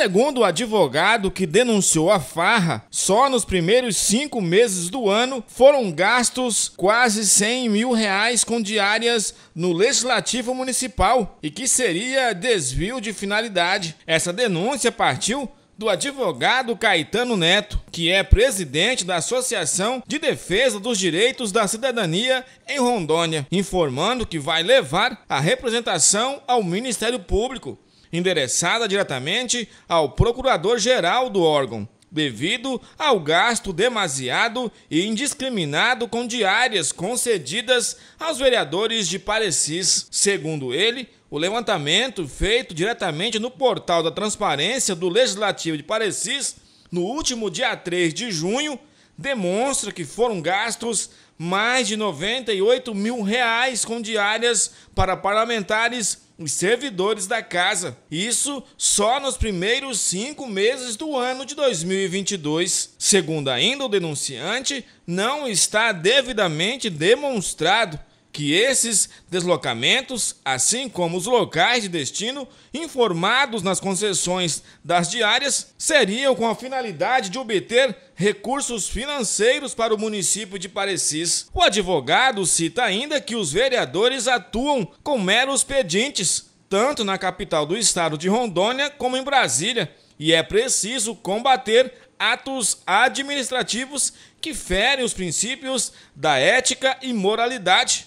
Segundo o advogado que denunciou a farra, só nos primeiros cinco meses do ano foram gastos quase 100 mil reais com diárias no Legislativo Municipal e que seria desvio de finalidade. Essa denúncia partiu do advogado Caetano Neto, que é presidente da Associação de Defesa dos Direitos da Cidadania em Rondônia, informando que vai levar a representação ao Ministério Público, endereçada diretamente ao procurador-geral do órgão devido ao gasto demasiado e indiscriminado com diárias concedidas aos vereadores de Parecis. Segundo ele, o levantamento feito diretamente no portal da transparência do Legislativo de Parecis no último dia 3 de junho demonstra que foram gastos mais de 98 mil reais com diárias para parlamentares e servidores da casa. Isso só nos primeiros cinco meses do ano de 2022. Segundo ainda o denunciante, não está devidamente demonstrado que esses deslocamentos, assim como os locais de destino informados nas concessões das diárias, seriam com a finalidade de obter recursos financeiros para o município de Parecis. O advogado cita ainda que os vereadores atuam com meros pedintes, tanto na capital do estado de Rondônia como em Brasília, e é preciso combater atos administrativos que ferem os princípios da ética e moralidade.